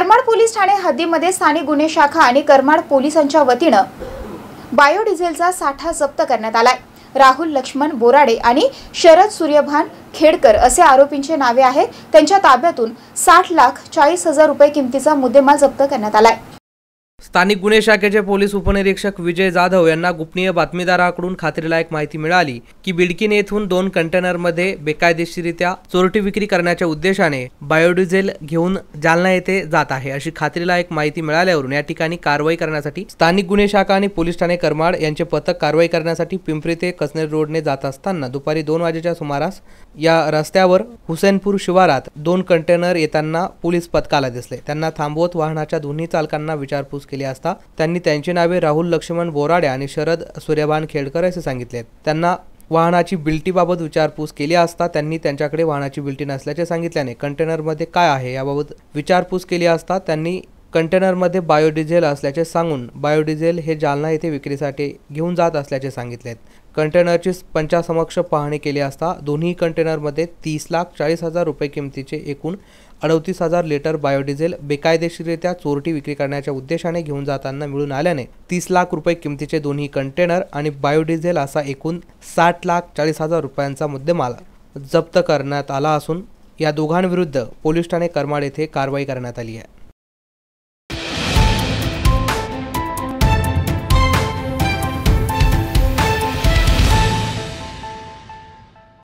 Karmad police Thane हद्दीमध्ये स्थानिक गुन्हे शाखा आणि करमाड पोलिसांच्या वतीनं बायोडिझेलचा साठा जप्त करण्यात आलाय राहुल लक्ष्मण बोराडे आणि शरद सूर्यभान खेडकर असे आरोपींचे नावे आहेत त्यांच्या ताब्यातून साठ लाख चाळीस हजार रुपये किमतीचा मुद्देमाल जप्त करण्यात आलाय स्थानिक गुन्हे शाखेचे पोलीस उपनिरीक्षक विजय जाधव यांना गुपनीय बातमीदाराकडून खात्रीलायक माहिती मिळाली की बिडकीने येथून दोन कंटेनरमध्ये बेकायदेशीरित्या चोरटी विक्री करण्याच्या उद्देशाने बायोडिझेल घेऊन जालना येथे जात आहे अशी खात्रीलायक माहिती मिळाल्यावरून या ठिकाणी कारवाई करण्यासाठी स्थानिक गुन्हे शाखा आणि पोलीस ठाणे करमाड यांचे पथक कारवाई करण्यासाठी पिंपरी ते कसनेर रोडने जात असताना दुपारी दोन वाजेच्या सुमारास या रस्त्यावर हुसेनपूर शिवारात दोन कंटेनर येताना पोलीस पथकाला दिसले त्यांना थांबवत वाहनाच्या दोन्ही चालकांना विचारपूस केली असता त्यांनी त्यांची नावे राहुल लक्ष्मण बोराडे आणि शरद सूर्यभान खेडकर असे सांगितले त्यांना वाहनाची बिल्टीबाबत विचारपूस केली असता त्यांनी त्यांच्याकडे वाहनाची बिल्टी नसल्याचे सांगितल्याने कंटेनरमध्ये काय आहे याबाबत विचारपूस केली असता त्यांनी कंटेनरमध्ये बायोडिझेल असल्याचे सांगून बायोडिझेल हे जालना येथे विक्रीसाठी घेऊन जात असल्याचे सांगितले कंटेनरची पंचासमक्ष पाहणी केली असता दोन्ही कंटेनरमध्ये तीस लाख चाळीस हजार रुपये किमतीचे एकूण अडतीस हजार लिटर बायोडिझेल बेकायदेशीरित्या चोरटी विक्री करण्याच्या उद्देशाने घेऊन जाताना मिळून आल्याने तीस लाख रुपये किमतीचे दोन्ही कंटेनर आणि बायोडिझेल असा एकूण साठ लाख चाळीस हजार रुपयांचा मुद्देमाल जप्त करण्यात आला असून या दोघांविरुद्ध पोलीस ठाणे करमाड येथे कारवाई करण्यात आली आहे